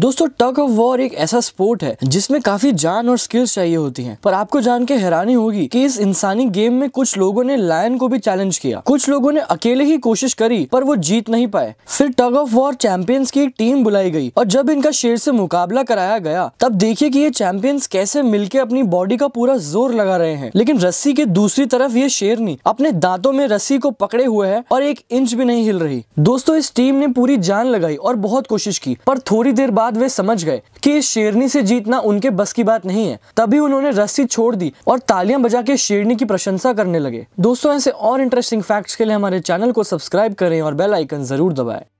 दोस्तों tug of war एक ऐसा स्पोर्ट है जिसमें काफी जान और स्किल्स चाहिए होती हैं पर आपको जान के हैरानी होगी कि इस इंसानी गेम में कुछ लोगों ने लायन को भी चैलेंज किया कुछ लोगों ने अकेले ही कोशिश करी पर वो जीत नहीं पाए फिर टग ऑफ वॉर चैंपियंस की एक टीम बुलाई गई और जब इनका शेर से मुकाबला कराया गया तब देखिए की ये चैंपियंस कैसे मिलकर अपनी बॉडी का पूरा जोर लगा रहे हैं लेकिन रस्सी के दूसरी तरफ ये शेर नहीं अपने दांतों में रस्सी को पकड़े हुए है और एक इंच भी नहीं हिल रही दोस्तों इस टीम ने पूरी जान लगाई और बहुत कोशिश की पर थोड़ी देर बाद बाद वे समझ गए कि इस शेरनी से जीतना उनके बस की बात नहीं है तभी उन्होंने रस्सी छोड़ दी और तालियां बजा के शेरनी की प्रशंसा करने लगे दोस्तों ऐसे और इंटरेस्टिंग फैक्ट्स के लिए हमारे चैनल को सब्सक्राइब करें और बेल आइकन जरूर दबाएं